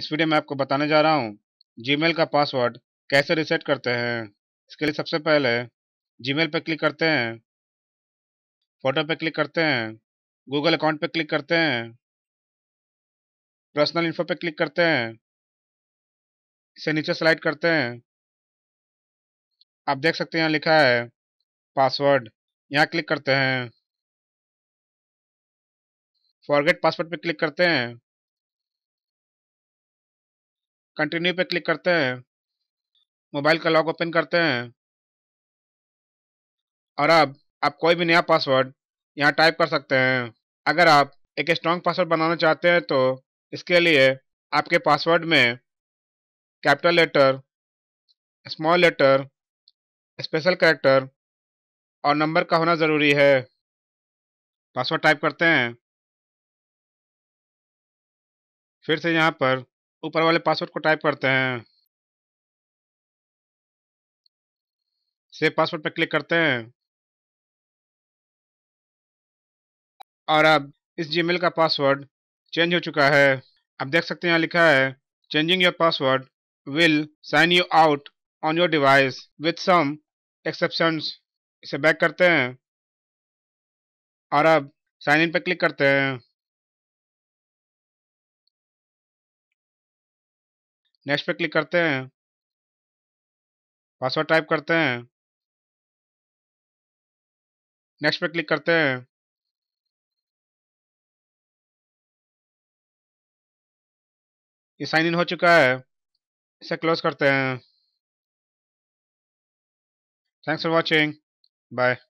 इस वीडियो में आपको बताने जा रहा हूँ जीमेल का पासवर्ड कैसे रिसेट करते हैं इसके लिए सबसे पहले जीमेल पर क्लिक करते हैं फोटो पे क्लिक करते हैं गूगल अकाउंट पे क्लिक करते हैं पर्सनल इन्फो पे क्लिक करते हैं इसे नीचे स्लाइड करते हैं आप देख सकते हैं यहाँ लिखा है पासवर्ड यहाँ क्लिक करते हैं फॉरगेट पासवर्ड पर क्लिक करते हैं कंटिन्यू पे क्लिक करते हैं मोबाइल का लॉक ओपन करते हैं और अब आप कोई भी नया पासवर्ड यहाँ टाइप कर सकते हैं अगर आप एक स्ट्रॉन्ग पासवर्ड बनाना चाहते हैं तो इसके लिए आपके पासवर्ड में capital letter small letter special character और नंबर का होना ज़रूरी है पासवर्ड टाइप करते हैं फिर से यहाँ पर ऊपर वाले पासवर्ड को टाइप करते हैं सेव पासवर्ड पर क्लिक करते हैं और अब इस जीमेल का पासवर्ड चेंज हो चुका है आप देख सकते हैं यहाँ लिखा है changing your password will sign you out on your device with some exceptions इसे बैक करते हैं और अब साइन इन पर क्लिक करते हैं नेक्स्ट पे क्लिक करते हैं पासवर्ड टाइप करते हैं नेक्स्ट पे क्लिक करते हैं ये साइन इन हो चुका है इसे क्लोज करते हैं थैंक्स फॉर वॉचिंग बाय